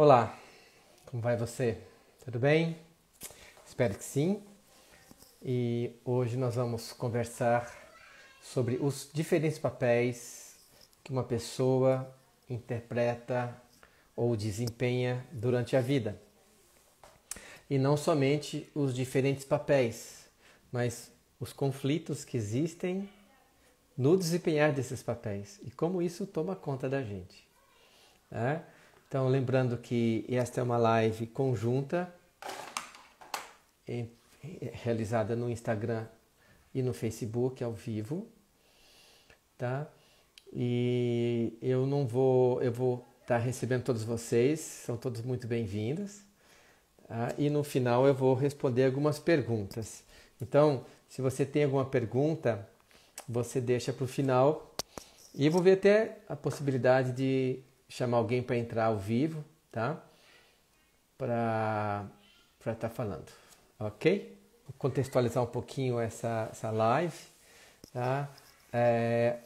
Olá, como vai você? Tudo bem? Espero que sim. E hoje nós vamos conversar sobre os diferentes papéis que uma pessoa interpreta ou desempenha durante a vida. E não somente os diferentes papéis, mas os conflitos que existem no desempenhar desses papéis e como isso toma conta da gente. Né? Então, lembrando que esta é uma live conjunta, realizada no Instagram e no Facebook ao vivo, tá? E eu não vou, eu vou estar tá recebendo todos vocês, são todos muito bem-vindos. Tá? E no final eu vou responder algumas perguntas. Então, se você tem alguma pergunta, você deixa para o final. E eu vou ver até a possibilidade de chamar alguém para entrar ao vivo, tá? Para estar tá falando, ok? Vou contextualizar um pouquinho essa, essa live, tá? É,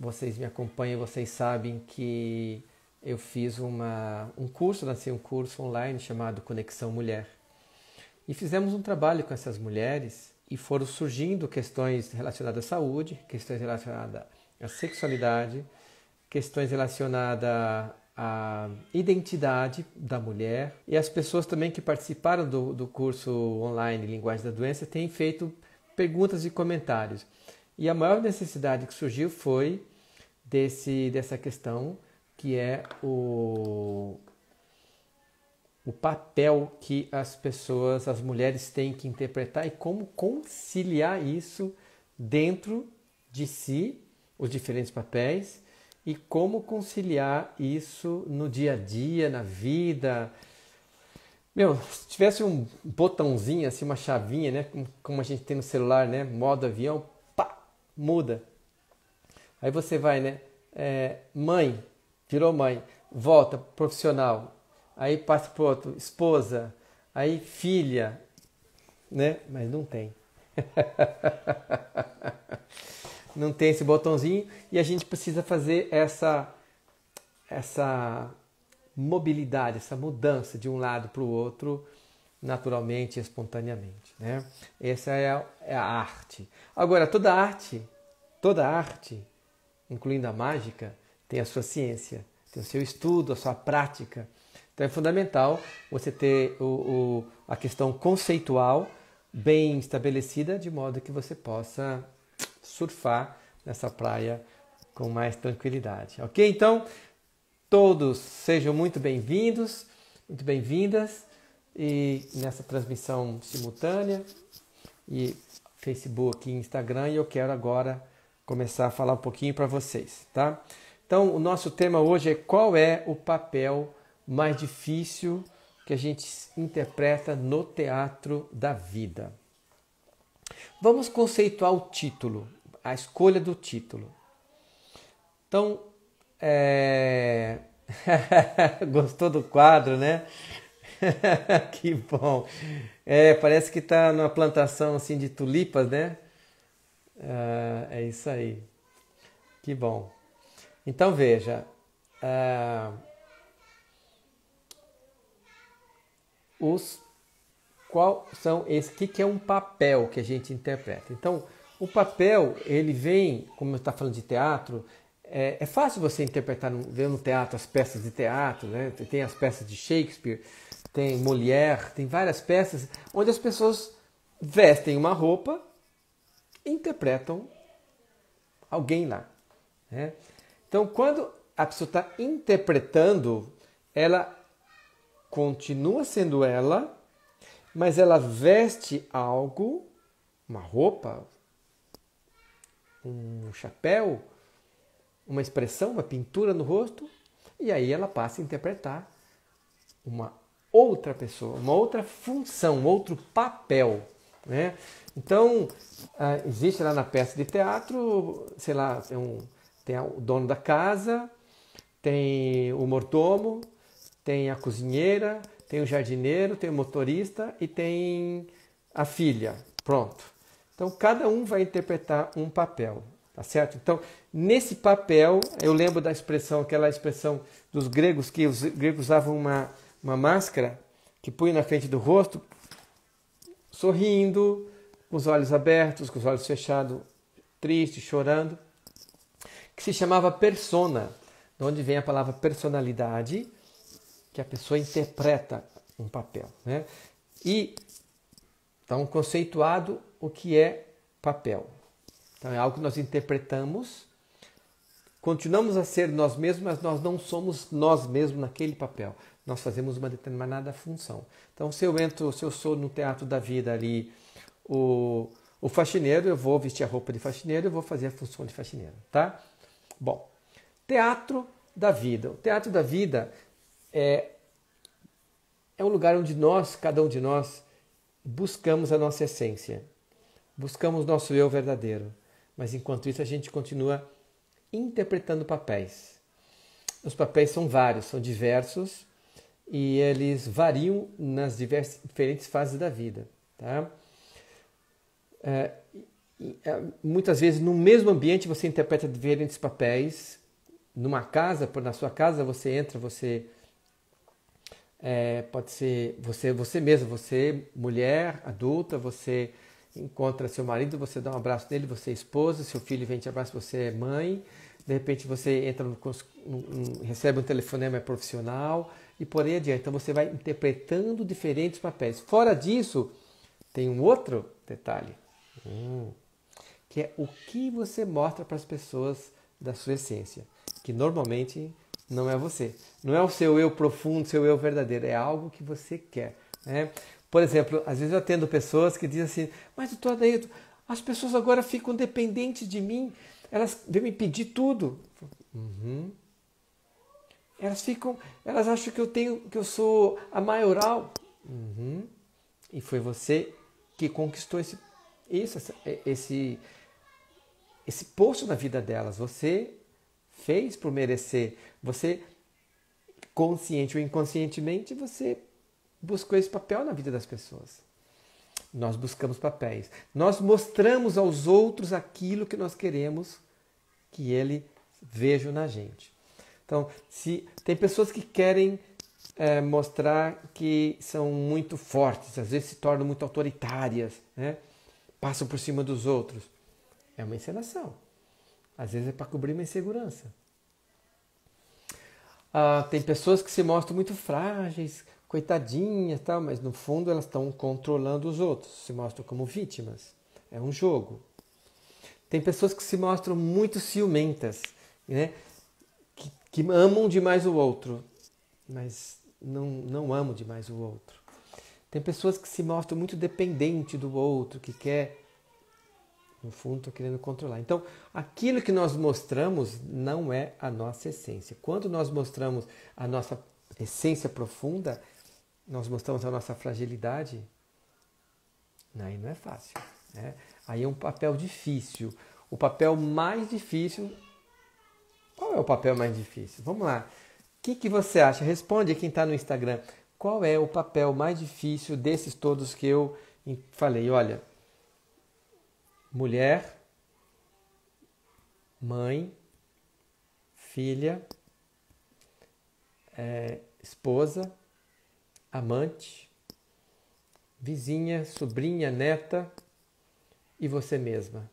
vocês me acompanham, vocês sabem que eu fiz uma, um curso, lancei um curso online chamado Conexão Mulher. E fizemos um trabalho com essas mulheres e foram surgindo questões relacionadas à saúde, questões relacionadas à sexualidade, questões relacionadas à identidade da mulher. E as pessoas também que participaram do, do curso online Linguagem da Doença têm feito perguntas e comentários. E a maior necessidade que surgiu foi desse, dessa questão que é o, o papel que as pessoas, as mulheres têm que interpretar e como conciliar isso dentro de si, os diferentes papéis, e como conciliar isso no dia a dia, na vida. Meu, se tivesse um botãozinho, assim, uma chavinha, né? Como a gente tem no celular, né? Modo avião, pá, muda. Aí você vai, né? É, mãe, virou mãe, volta, profissional. Aí passa pro outro, esposa, aí filha, né? Mas não tem. não tem esse botãozinho e a gente precisa fazer essa essa mobilidade, essa mudança de um lado para o outro naturalmente, espontaneamente, né? Essa é a, é a arte. Agora toda arte, toda arte, incluindo a mágica, tem a sua ciência, tem o seu estudo, a sua prática. Então é fundamental você ter o, o, a questão conceitual bem estabelecida, de modo que você possa surfar nessa praia com mais tranquilidade, ok? Então, todos sejam muito bem-vindos, muito bem-vindas e nessa transmissão simultânea e Facebook e Instagram e eu quero agora começar a falar um pouquinho para vocês, tá? Então, o nosso tema hoje é qual é o papel mais difícil que a gente interpreta no teatro da vida. Vamos conceituar o título a escolha do título. Então, é... gostou do quadro, né? que bom. É, parece que está numa plantação assim de tulipas, né? é, é isso aí. Que bom. Então veja. É, os qual são esse que que é um papel que a gente interpreta. Então, o papel, ele vem, como eu estava tá falando de teatro, é, é, fácil você interpretar ver no teatro as peças de teatro, né? tem as peças de Shakespeare, tem Molière, tem várias peças onde as pessoas vestem uma roupa e interpretam alguém lá. Né? Então, quando a pessoa está interpretando, ela continua sendo ela, mas ela veste algo, uma roupa, um chapéu, uma expressão, uma pintura no rosto, e aí ela passa a interpretar uma outra pessoa, uma outra função, outro papel. Né? Então, ah, existe lá na peça de teatro, sei lá, tem, um, tem o dono da casa, tem o mortomo, tem a cozinheira, tem o jardineiro, tem o motorista e tem a filha. Pronto. Então, cada um vai interpretar um papel, tá certo? Então, nesse papel, eu lembro da expressão, aquela expressão dos gregos, que os gregos usavam uma, uma máscara que punha na frente do rosto, sorrindo, com os olhos abertos, com os olhos fechados, triste, chorando, que se chamava persona, de onde vem a palavra personalidade, que a pessoa interpreta um papel, né? E então conceituado o que é papel. Então é algo que nós interpretamos, continuamos a ser nós mesmos, mas nós não somos nós mesmos naquele papel. Nós fazemos uma determinada função. Então se eu entro, se eu sou no teatro da vida ali, o, o faxineiro, eu vou vestir a roupa de faxineiro, eu vou fazer a função de faxineiro, tá? Bom, teatro da vida. O teatro da vida é, é um lugar onde nós, cada um de nós, buscamos a nossa essência buscamos nosso eu verdadeiro, mas enquanto isso a gente continua interpretando papéis. Os papéis são vários, são diversos e eles variam nas diversas, diferentes fases da vida. Tá? É, é, muitas vezes, no mesmo ambiente, você interpreta diferentes papéis. Numa casa, na sua casa, você entra, você é, pode ser você, você mesmo, você mulher adulta, você encontra seu marido, você dá um abraço nele, você é esposa, seu filho vem te abraçar você é mãe, de repente você entra no, um, recebe um telefonema é profissional e por aí adiante. Então você vai interpretando diferentes papéis. Fora disso, tem um outro detalhe, hum, que é o que você mostra para as pessoas da sua essência, que normalmente não é você. Não é o seu eu profundo, seu eu verdadeiro, é algo que você quer. Né? Por exemplo, às vezes eu atendo pessoas que dizem assim, mas doutor Adaildo, as pessoas agora ficam dependentes de mim, elas vêm me pedir tudo. Uhum. Elas ficam, elas acham que eu tenho, que eu sou a maioral. Uhum. E foi você que conquistou esse, isso, esse, esse posto na vida delas. Você fez por merecer. Você, consciente ou inconscientemente, você buscou esse papel na vida das pessoas. Nós buscamos papéis. Nós mostramos aos outros aquilo que nós queremos que ele veja na gente. Então, se tem pessoas que querem é, mostrar que são muito fortes, às vezes se tornam muito autoritárias, né? passam por cima dos outros. É uma encenação. Às vezes é para cobrir uma insegurança. Ah, tem pessoas que se mostram muito frágeis, coitadinhas tal, mas no fundo elas estão controlando os outros, se mostram como vítimas. É um jogo. Tem pessoas que se mostram muito ciumentas, né? que, que amam demais o outro, mas não, não amam demais o outro. Tem pessoas que se mostram muito dependente do outro, que quer, no fundo, estão querendo controlar. Então, aquilo que nós mostramos não é a nossa essência. Quando nós mostramos a nossa essência profunda, nós mostramos a nossa fragilidade, aí não é fácil. Né? Aí é um papel difícil. O papel mais difícil. Qual é o papel mais difícil? Vamos lá. O que, que você acha? Responde quem está no Instagram. Qual é o papel mais difícil desses todos que eu falei? Olha, mulher, mãe, filha, é, esposa, amante, vizinha, sobrinha, neta e você mesma.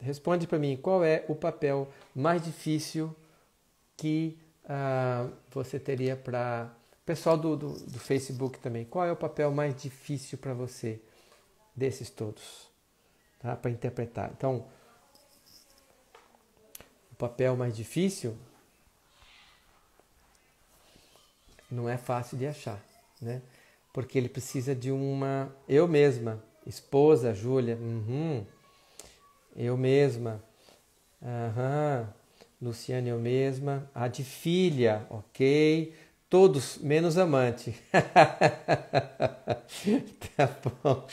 Responde para mim qual é o papel mais difícil que uh, você teria para. Pessoal do, do, do Facebook também, qual é o papel mais difícil para você desses todos? Tá? Para interpretar. Então, o papel mais difícil não é fácil de achar, né? Porque ele precisa de uma. Eu mesma, esposa, Júlia, uhum. eu mesma, uhum. Luciane, eu mesma, a de filha, ok. Todos, menos amante. tá bom.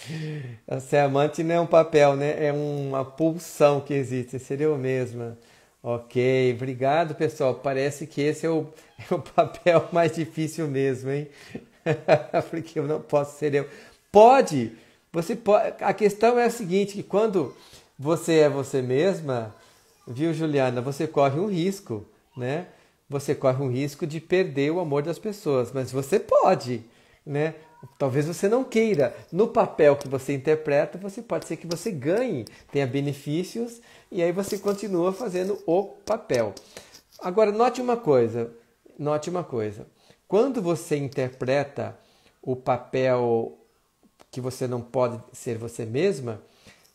Ser é amante não é um papel, né? É uma pulsão que existe. Seria eu mesma. Ok, obrigado pessoal. Parece que esse é o, é o papel mais difícil mesmo, hein? Porque eu não posso ser eu. Pode! Você pode. A questão é a seguinte: que quando você é você mesma, viu, Juliana, você corre um risco, né? Você corre um risco de perder o amor das pessoas, mas você pode, né? Talvez você não queira. No papel que você interpreta, você pode ser que você ganhe, tenha benefícios e aí você continua fazendo o papel. Agora, note uma coisa, note uma coisa. Quando você interpreta o papel que você não pode ser você mesma,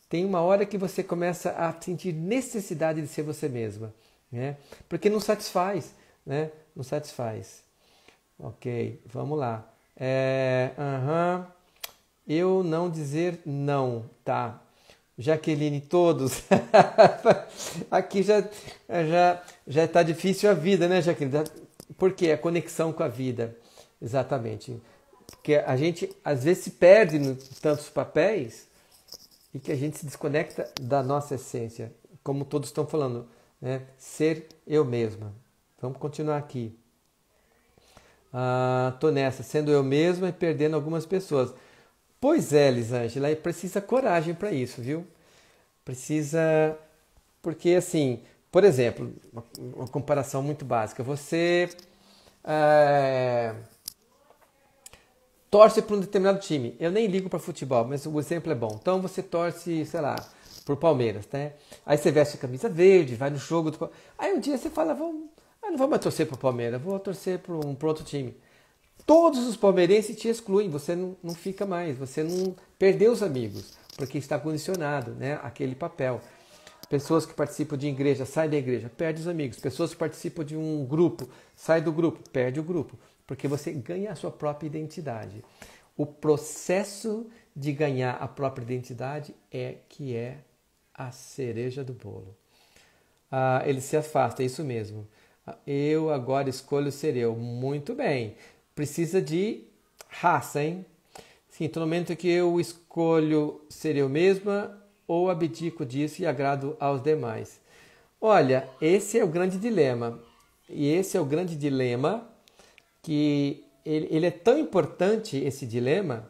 tem uma hora que você começa a sentir necessidade de ser você mesma, né? Porque não satisfaz, né? Não satisfaz. Ok, vamos lá. É, uhum. Eu não dizer não, tá? Jaqueline, todos. Aqui já já já está difícil a vida, né, Jaqueline? Porque a conexão com a vida, exatamente. Porque a gente às vezes se perde em tantos papéis e que a gente se desconecta da nossa essência, como todos estão falando, né? Ser eu mesma. Vamos continuar aqui ah, tô nessa, sendo eu mesma e perdendo algumas pessoas. Pois é, Lisângela, e precisa coragem para isso, viu? Precisa. Porque, assim, por exemplo, uma, uma comparação muito básica: você é, torce para um determinado time. Eu nem ligo para futebol, mas o exemplo é bom. Então você torce, sei lá, o Palmeiras, né? Aí você veste a camisa verde, vai no jogo. Do... Aí um dia você fala, vamos eu ah, não vou mais torcer para o Palmeiras, vou torcer para um pro outro time. Todos os palmeirenses te excluem, você não, não fica mais, você não perdeu os amigos, porque está condicionado, né? Aquele papel. Pessoas que participam de igreja, saem da igreja, perde os amigos. Pessoas que participam de um grupo, sai do grupo, perde o grupo, porque você ganha a sua própria identidade. O processo de ganhar a própria identidade é que é a cereja do bolo. Ah, ele se afasta, é isso mesmo. Eu agora escolho ser eu. Muito bem. Precisa de raça, hein? Sim, no momento que eu escolho ser eu mesma ou abdico disso e agrado aos demais. Olha, esse é o grande dilema. E esse é o grande dilema que ele, ele é tão importante esse dilema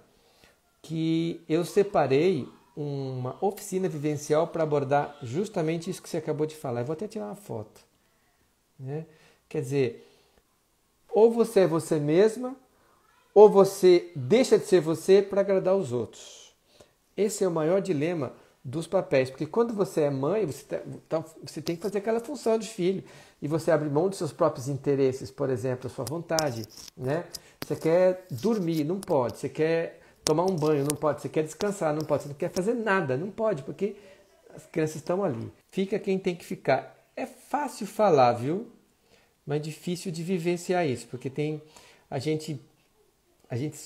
que eu separei uma oficina vivencial para abordar justamente isso que você acabou de falar. Eu vou até tirar uma foto. Né? Quer dizer, ou você é você mesma, ou você deixa de ser você para agradar os outros. Esse é o maior dilema dos papéis, porque quando você é mãe, você, tá, então, você tem que fazer aquela função de filho e você abre mão dos seus próprios interesses, por exemplo, a sua vontade, né? Você quer dormir, não pode. Você quer tomar um banho, não pode. Você quer descansar, não pode. Você não quer fazer nada, não pode, porque as crianças estão ali. Fica quem tem que ficar. É fácil falar, viu? Mas difícil de vivenciar isso, porque tem a gente a gente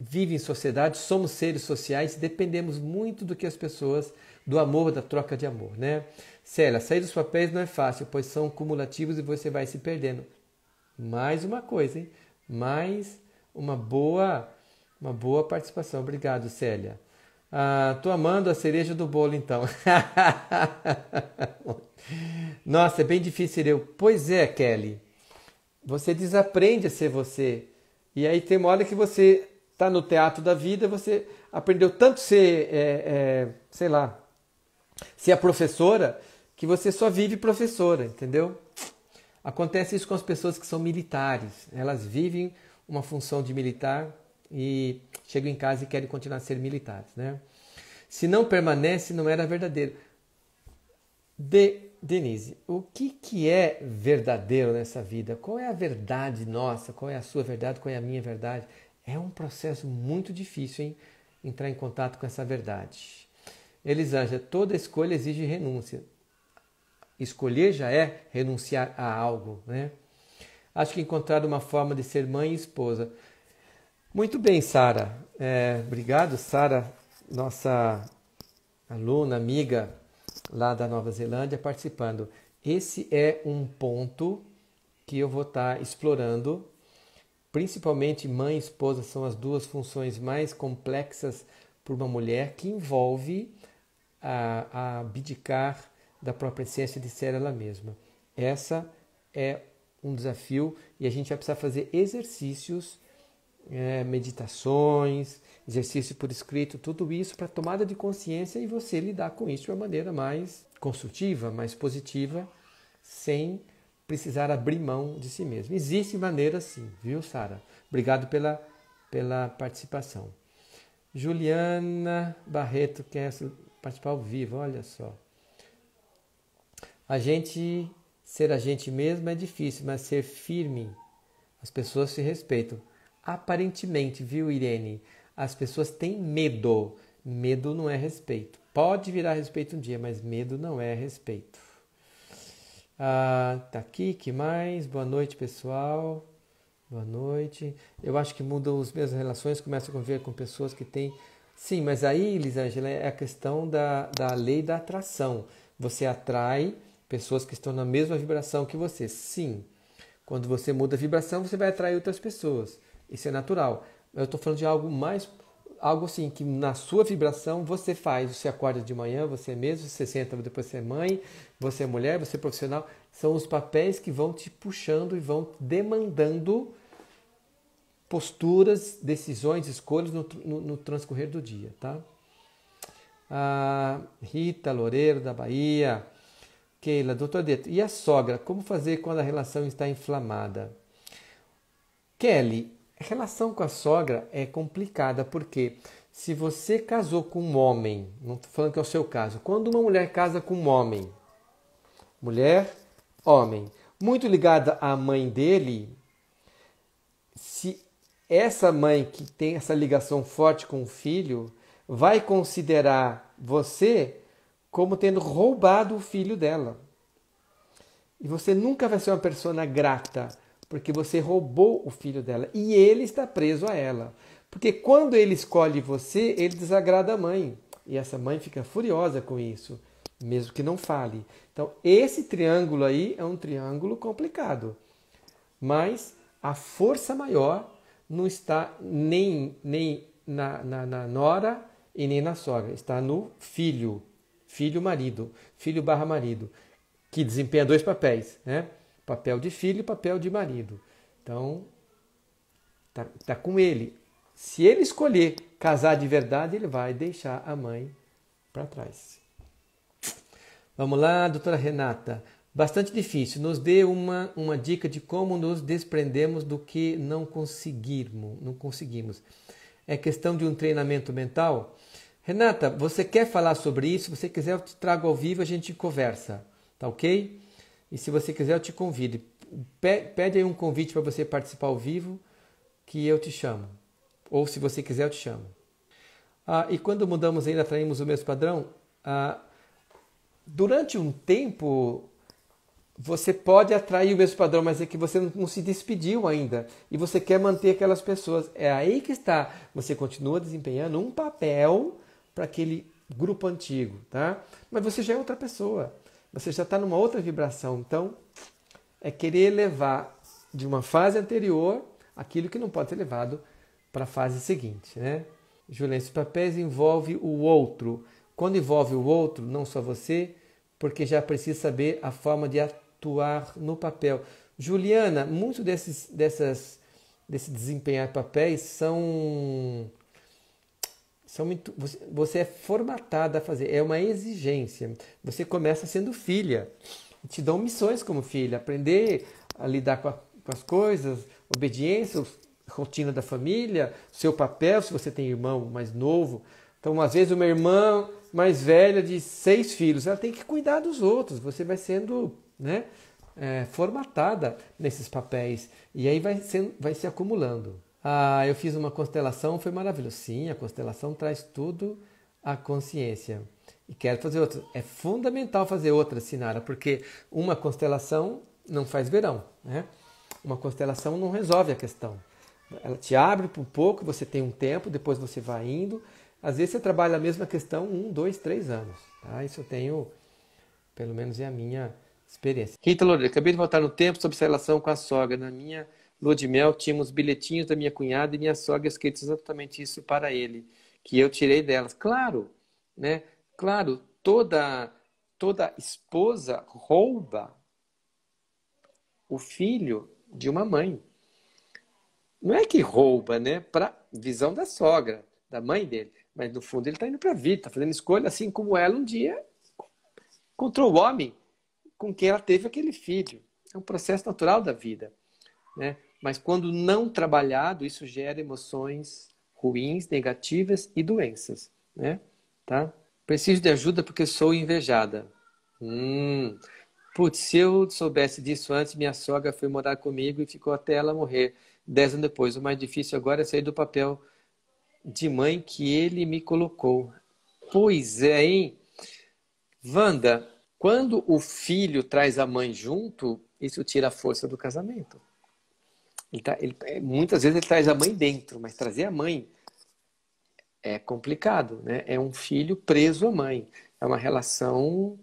vive em sociedade, somos seres sociais dependemos muito do que as pessoas, do amor, da troca de amor, né? Célia, sair dos papéis não é fácil, pois são cumulativos e você vai se perdendo. Mais uma coisa, hein? Mais uma boa, uma boa participação. Obrigado, Célia. Ah, tô amando a cereja do bolo, então. Nossa, é bem difícil eu. Pois é, Kelly. Você desaprende a ser você. E aí tem uma hora que você tá no teatro da vida, você aprendeu tanto ser, é, é, sei lá, ser a professora, que você só vive professora, entendeu? Acontece isso com as pessoas que são militares. Elas vivem uma função de militar e chegam em casa e querem continuar a ser militares. Né? Se não permanece, não era verdadeiro. De, Denise, o que, que é verdadeiro nessa vida? Qual é a verdade nossa? Qual é a sua verdade? Qual é a minha verdade? É um processo muito difícil, hein? Entrar em contato com essa verdade. Elisângela, toda escolha exige renúncia. Escolher já é renunciar a algo, né? Acho que encontrar uma forma de ser mãe e esposa. Muito bem, Sara. É, obrigado, Sara, nossa aluna, amiga lá da Nova Zelândia, participando. Esse é um ponto que eu vou estar tá explorando. Principalmente mãe e esposa são as duas funções mais complexas por uma mulher que envolve a, a abdicar da própria essência de ser ela mesma. Essa é um desafio e a gente vai precisar fazer exercícios é, meditações, exercício por escrito, tudo isso para tomada de consciência e você lidar com isso de uma maneira mais construtiva, mais positiva, sem precisar abrir mão de si mesmo. Existe maneira sim, viu, Sara? Obrigado pela, pela participação. Juliana Barreto quer participar ao vivo, olha só. A gente ser a gente mesmo é difícil, mas ser firme, as pessoas se respeitam. Aparentemente, viu, Irene? As pessoas têm medo. Medo não é respeito. Pode virar respeito um dia, mas medo não é respeito. Ah, tá aqui, que mais? Boa noite, pessoal. Boa noite. Eu acho que mudam as minhas relações, começo a conviver com pessoas que têm. Sim, mas aí, Elisângela, é a questão da, da lei da atração. Você atrai pessoas que estão na mesma vibração que você. Sim. Quando você muda a vibração, você vai atrair outras pessoas. Isso é natural. Eu estou falando de algo mais, algo assim que na sua vibração você faz. Você acorda de manhã, você é mesmo, você senta, depois você é mãe, você é mulher, você é profissional. São os papéis que vão te puxando e vão demandando posturas, decisões, escolhas no, no, no transcorrer do dia, tá? Ah, Rita Loureiro, da Bahia. Keila, doutor Deto, e a sogra? Como fazer quando a relação está inflamada? Kelly, a relação com a sogra é complicada porque se você casou com um homem, não estou falando que é o seu caso, quando uma mulher casa com um homem, mulher, homem, muito ligada à mãe dele, se essa mãe que tem essa ligação forte com o filho vai considerar você como tendo roubado o filho dela. E você nunca vai ser uma pessoa grata porque você roubou o filho dela e ele está preso a ela. Porque quando ele escolhe você, ele desagrada a mãe. E essa mãe fica furiosa com isso, mesmo que não fale. Então, esse triângulo aí é um triângulo complicado. Mas a força maior não está nem, nem na, na, na nora e nem na sogra, está no filho, filho-marido, filho barra marido, que desempenha dois papéis, né? papel de filho e papel de marido. Então, tá, tá com ele. Se ele escolher casar de verdade, ele vai deixar a mãe para trás. Vamos lá, doutora Renata. Bastante difícil. Nos dê uma, uma dica de como nos desprendemos do que não conseguirmos, não conseguimos. É questão de um treinamento mental? Renata, você quer falar sobre isso? Se você quiser, eu te trago ao vivo, a gente conversa, tá ok? E se você quiser, eu te convido. Pede aí um convite para você participar ao vivo, que eu te chamo. Ou se você quiser, eu te chamo. Ah, e quando mudamos ainda, atraímos o mesmo padrão. Ah, durante um tempo, você pode atrair o mesmo padrão, mas é que você não se despediu ainda e você quer manter aquelas pessoas. É aí que está. Você continua desempenhando um papel para aquele grupo antigo, tá? Mas você já é outra pessoa você já está numa outra vibração. Então, é querer elevar de uma fase anterior aquilo que não pode ser levado para a fase seguinte, né? Violência papéis envolve o outro. Quando envolve o outro, não só você, porque já precisa saber a forma de atuar no papel. Juliana, muito desses, dessas, desse desempenhar papéis são são muito, você é formatada a fazer, é uma exigência. Você começa sendo filha, te dão missões como filha, aprender a lidar com, a, com as coisas, obediência, rotina da família, seu papel, se você tem irmão mais novo. Então, às vezes, uma irmã mais velha de seis filhos, ela tem que cuidar dos outros, você vai sendo né, é, formatada nesses papéis, e aí vai, sendo, vai se acumulando. Ah, eu fiz uma constelação, foi maravilhoso. Sim, a constelação traz tudo à consciência. E quero fazer outra. É fundamental fazer outra, Sinara, porque uma constelação não faz verão, né? Uma constelação não resolve a questão. Ela te abre por um pouco, você tem um tempo, depois você vai indo. Às vezes você trabalha a mesma questão um, dois, três anos. Tá? Isso eu tenho, pelo menos é a minha experiência. Rita Loureiro, acabei de voltar no tempo sobre essa relação com a sogra. Na minha lua de mel, tínhamos bilhetinhos da minha cunhada e minha sogra escrito exatamente isso para ele, que eu tirei delas. Claro, né? Claro, toda toda esposa rouba o filho de uma mãe. Não é que rouba, né? Para visão da sogra, da mãe dele, mas no fundo ele está indo para a vida, está fazendo escolha, assim como ela um dia encontrou o homem com quem ela teve aquele filho. É um processo natural da vida. Né? Mas quando não trabalhado, isso gera emoções ruins, negativas e doenças, né? Tá? Preciso de ajuda porque sou invejada. Hum. Putz, se eu soubesse disso antes, minha sogra foi morar comigo e ficou até ela morrer. Dez anos depois. O mais difícil agora é sair do papel de mãe que ele me colocou. Pois é, hein? Wanda, quando o filho traz a mãe junto, isso tira a força do casamento. Ele tá, ele, é, muitas vezes ele traz a mãe dentro, mas trazer a mãe é complicado, né? É um filho preso à mãe. É uma relação.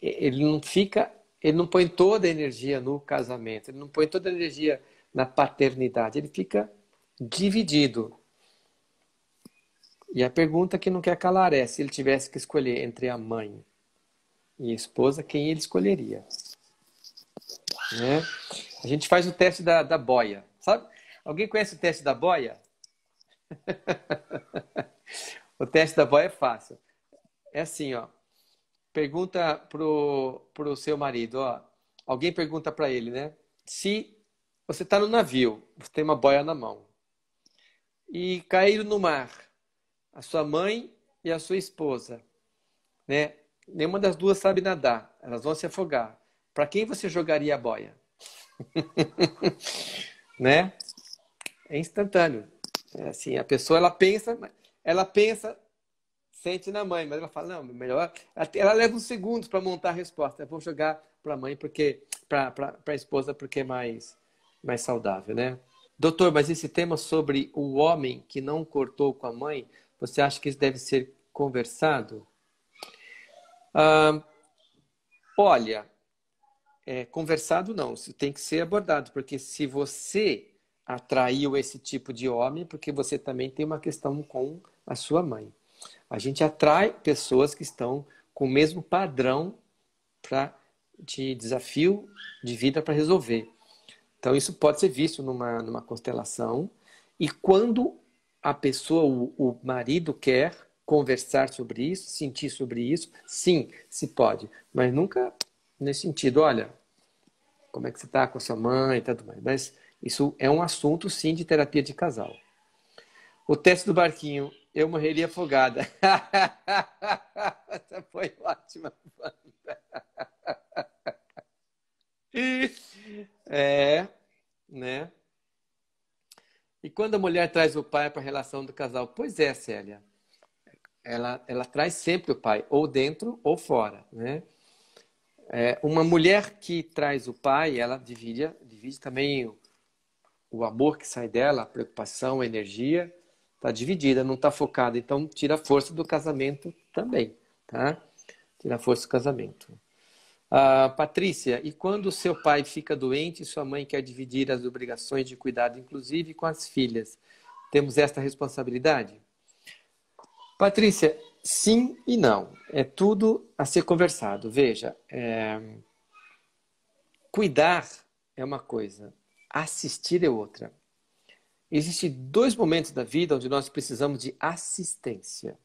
Ele não fica. Ele não põe toda a energia no casamento, ele não põe toda a energia na paternidade, ele fica dividido. E a pergunta que não quer calar é: se ele tivesse que escolher entre a mãe e a esposa, quem ele escolheria? Né? A gente faz o teste da, da boia, sabe? Alguém conhece o teste da boia? o teste da boia é fácil. É assim, ó. Pergunta pro, pro seu marido, ó. Alguém pergunta para ele, né? Se você está no navio, você tem uma boia na mão e caíram no mar, a sua mãe e a sua esposa, né? Nenhuma das duas sabe nadar, elas vão se afogar. Para quem você jogaria a boia? né? É instantâneo. É assim, a pessoa ela pensa, ela pensa, sente na mãe, mas ela fala, não, melhor. Ela, leva uns segundos para montar a resposta. Eu vou jogar para a mãe, porque para a esposa, porque é mais, mais saudável, né? Doutor, mas esse tema sobre o homem que não cortou com a mãe, você acha que isso deve ser conversado? Ah, olha, é, conversado, não. Isso tem que ser abordado, porque se você atraiu esse tipo de homem, porque você também tem uma questão com a sua mãe. A gente atrai pessoas que estão com o mesmo padrão pra, de desafio de vida para resolver. Então, isso pode ser visto numa, numa constelação. E quando a pessoa, o, o marido, quer conversar sobre isso, sentir sobre isso, sim, se pode. Mas nunca nesse sentido. Olha, como é que você está com a sua mãe e tudo mais. Mas isso é um assunto, sim, de terapia de casal. O teste do barquinho, eu morreria afogada. Essa foi ótima. É, né? E quando a mulher traz o pai para a relação do casal? Pois é, Célia. Ela, ela traz sempre o pai, ou dentro ou fora, né? É, uma mulher que traz o pai, ela divide, divide também o, o amor que sai dela, a preocupação, a energia, está dividida, não está focada. Então, tira a força do casamento também, tá? Tira a força do casamento. Ah, Patrícia, e quando seu pai fica doente e sua mãe quer dividir as obrigações de cuidado, inclusive com as filhas, temos esta responsabilidade? Patrícia, sim e não é tudo a ser conversado. Veja, é... cuidar é uma coisa, assistir é outra. Existem dois momentos da vida onde nós precisamos de assistência.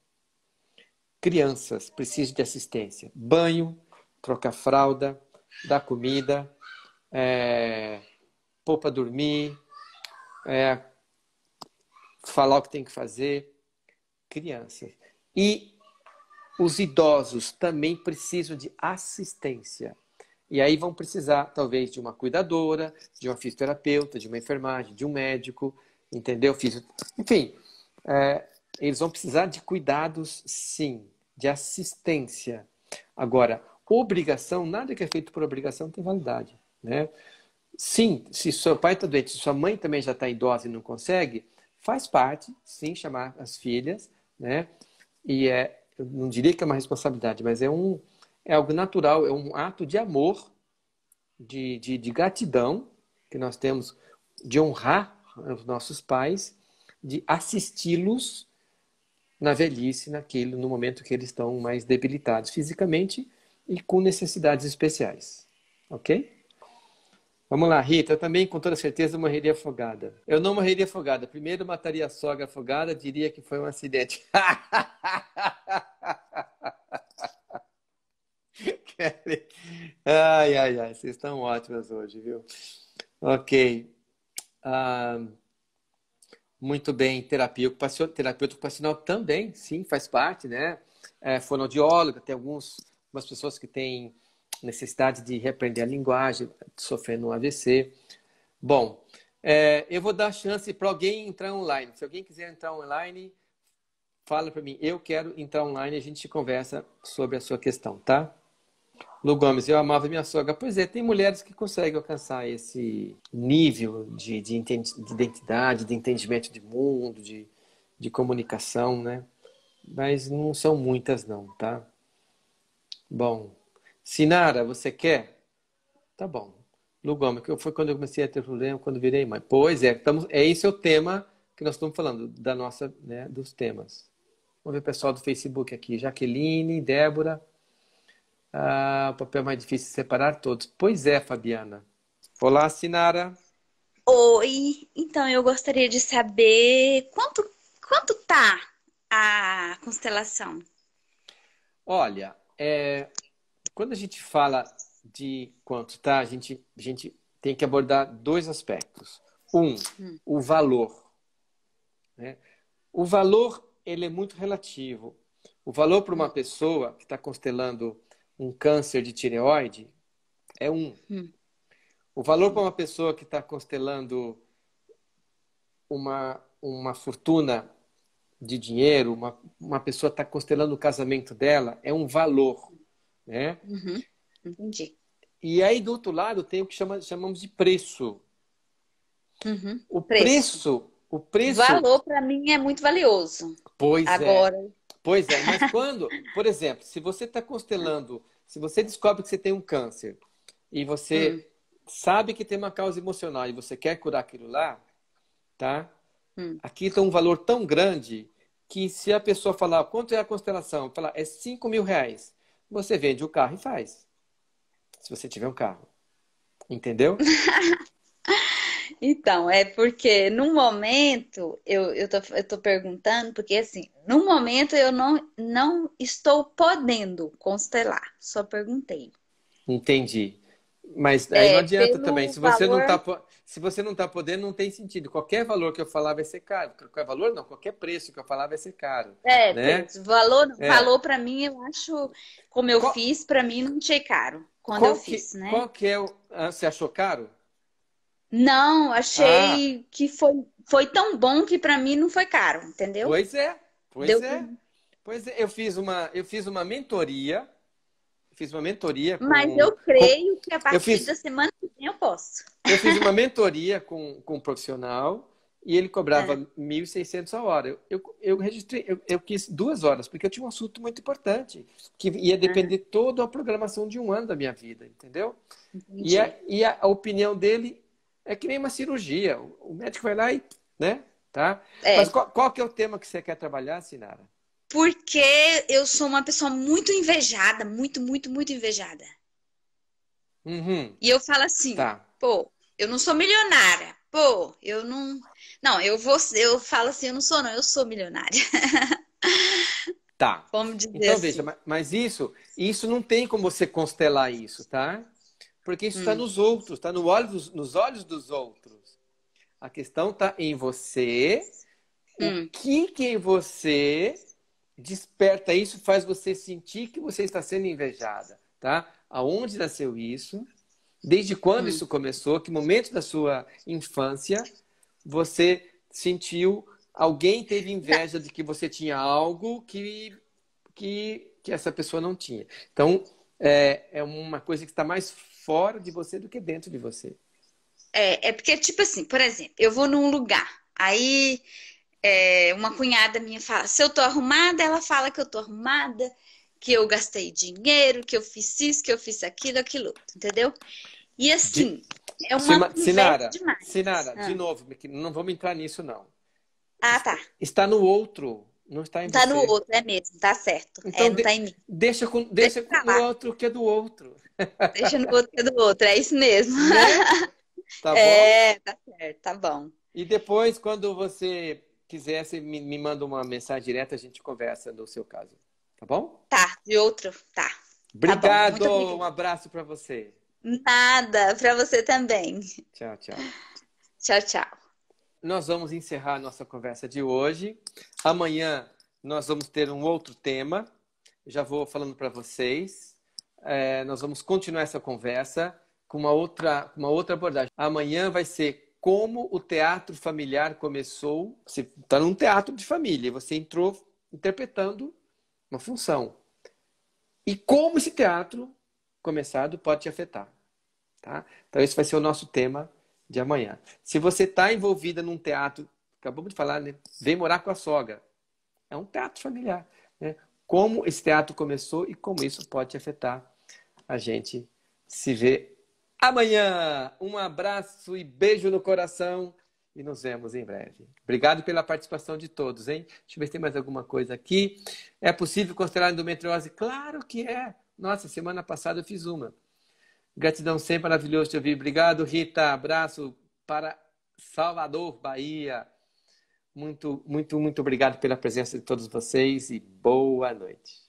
Crianças precisam de assistência. Banho, trocar fralda, dar comida, é, pôr para dormir, é, falar o que tem que fazer. Crianças. E os idosos também precisam de assistência. E aí vão precisar, talvez, de uma cuidadora, de uma fisioterapeuta, de uma enfermagem, de um médico, entendeu? Enfim, é, eles vão precisar de cuidados, sim, de assistência. Agora, obrigação, nada que é feito por obrigação tem validade, né? Sim, se seu pai está doente, se sua mãe também já está idosa e não consegue, faz parte, sim, chamar as filhas, né? E é eu não diria que é uma responsabilidade, mas é, um, é algo natural, é um ato de amor, de, de, de gratidão que nós temos, de honrar os nossos pais, de assisti-los na velhice, naquele, no momento que eles estão mais debilitados fisicamente e com necessidades especiais. Ok? Vamos lá, Rita. Eu também, com toda certeza, morreria afogada. Eu não morreria afogada. Primeiro, mataria a sogra afogada, diria que foi um acidente. Ai, ai, ai, vocês estão ótimas hoje, viu? Ok. Ah, muito bem, terapia ocupacional, terapeuta ocupacional também, sim, faz parte, né? É, fonoaudióloga, tem alguns, algumas pessoas que têm necessidade de reaprender a linguagem, sofrendo um AVC. Bom, é, eu vou dar chance para alguém entrar online. Se alguém quiser entrar online, fala para mim, eu quero entrar online e a gente conversa sobre a sua questão, tá? Lu Gomes, eu amava minha sogra. Pois é, tem mulheres que conseguem alcançar esse nível de, de, de identidade, de entendimento de mundo, de, de comunicação, né? Mas não são muitas, não, tá? Bom, Sinara, você quer? Tá bom. Lu Gomes, que foi quando eu comecei a ter problema, quando virei mãe. Pois é, estamos, é esse é o tema que nós estamos falando, da nossa, né, dos temas. Vamos ver o pessoal do Facebook aqui. Jaqueline, Débora. Ah, o papel mais difícil de é separar todos. Pois é, Fabiana. Olá, Sinara. Oi, então eu gostaria de saber quanto quanto tá a constelação? Olha, é, quando a gente fala de quanto tá, a gente, a gente tem que abordar dois aspectos. Um, hum. o valor. Né? O valor ele é muito relativo. O valor para uma hum. pessoa que está constelando um câncer de tireoide é um. Hum. O valor para uma pessoa que está constelando uma, uma fortuna de dinheiro, uma, uma pessoa está constelando o casamento dela, é um valor. Né? Uhum. Entendi. E aí, do outro lado, tem o que chama, chamamos de preço. Uhum. O preço. preço. o preço. O valor, para mim, é muito valioso. Pois é. Agora, é. Pois é, mas quando, por exemplo, se você está constelando, se você descobre que você tem um câncer e você hum. sabe que tem uma causa emocional e você quer curar aquilo lá, tá? Hum. Aqui tem tá um valor tão grande que se a pessoa falar quanto é a constelação, falar é 5 mil reais, você vende o carro e faz. Se você tiver um carro. Entendeu? Então, é porque no momento, eu, eu, tô, eu tô perguntando, porque assim, no momento eu não, não estou podendo constelar, só perguntei. Entendi. Mas é, aí é, não adianta também. Se você, valor... não tá, se você não está podendo, não tem sentido. Qualquer valor que eu falar vai ser caro. Qualquer valor não, qualquer preço que eu falar vai ser caro. É, né? valor, é. valor para mim, eu acho, como eu qual... fiz, para mim não tinha caro quando qual eu que, fiz, né? Qual que é o. Ah, você achou caro? Não, achei ah. que foi, foi tão bom que para mim não foi caro, entendeu? Pois é, pois Deu... é. Pois é, eu fiz uma, eu fiz uma mentoria. Fiz uma mentoria. Com, Mas eu creio com... que a partir fiz... da semana que vem eu posso. Eu fiz uma mentoria com, com um profissional e ele cobrava é. Tá. 1.600 a hora. Eu, eu, eu registrei, eu, eu, quis duas horas, porque eu tinha um assunto muito importante, que ia depender é. toda a programação de um ano da minha vida, entendeu? E, a, e a, opinião dele é que nem uma cirurgia. O médico vai lá e, né? Tá? É. Mas qual, qual que é o tema que você quer trabalhar, Sinara? Porque eu sou uma pessoa muito invejada, muito, muito, muito invejada. Uhum. E eu falo assim, tá. pô, eu não sou milionária. Pô, eu não. Não, eu vou. Eu falo assim, eu não sou, não, eu sou milionária. Tá. Vamos dizer então, assim. veja, mas isso, isso não tem como você constelar isso, tá? Porque isso está hum. nos outros, está no olho dos, nos olhos dos outros. A questão está em você. Hum. O que, que em você desperta isso, faz você sentir que você está sendo invejada, tá? Aonde nasceu isso? Desde quando hum. isso começou? Que momento da sua infância você sentiu alguém teve inveja de que você tinha algo que que, que essa pessoa não tinha? Então é, é uma coisa que está mais fora de você do que dentro de você. É, é porque, tipo assim, por exemplo, eu vou num lugar, aí é, uma cunhada minha fala, se eu tô arrumada, ela fala que eu tô arrumada, que eu gastei dinheiro, que eu fiz isso, que eu fiz aquilo, aquilo, entendeu? E assim, de... é uma Sina... Sinara, demais. Sinara, ah. de novo, não vamos entrar nisso, não. Ah, tá. Está no outro. Não está em não você. Tá no outro, é mesmo, tá certo. Então, é, não tá em mim. Deixa com, deixa, deixa com o outro que é do outro. Deixa no outro que é do outro, é isso mesmo. Né? Tá é, bom? É, tá certo, tá bom. E depois, quando você quiser, você me, me manda uma mensagem direta, a gente conversa no seu caso. Tá bom? Tá, de outro, tá. tá Obrigado, tá um abraço para você. Nada, para você também. Tchau, tchau. Tchau, tchau nós vamos encerrar a nossa conversa de hoje. Amanhã nós vamos ter um outro tema. Já vou falando para vocês. É, nós vamos continuar essa conversa com uma outra, uma outra abordagem. Amanhã vai ser como o teatro familiar começou. Você está num teatro de família, você entrou interpretando uma função. E como esse teatro começado pode te afetar. Tá? Então, esse vai ser o nosso tema de amanhã. Se você está envolvida num teatro, acabamos de falar, né? Vem morar com a sogra. É um teatro familiar. Né? Como esse teatro começou e como isso pode afetar a gente. Se vê amanhã. Um abraço e beijo no coração. E nos vemos em breve. Obrigado pela participação de todos, hein? Deixa eu ver se tem mais alguma coisa aqui. É possível considerar endometriose? Claro que é. Nossa, semana passada eu fiz uma. Gratidão sempre, maravilhoso te ouvir. Obrigado, Rita. Abraço para Salvador, Bahia. Muito, muito, muito obrigado pela presença de todos vocês e boa noite.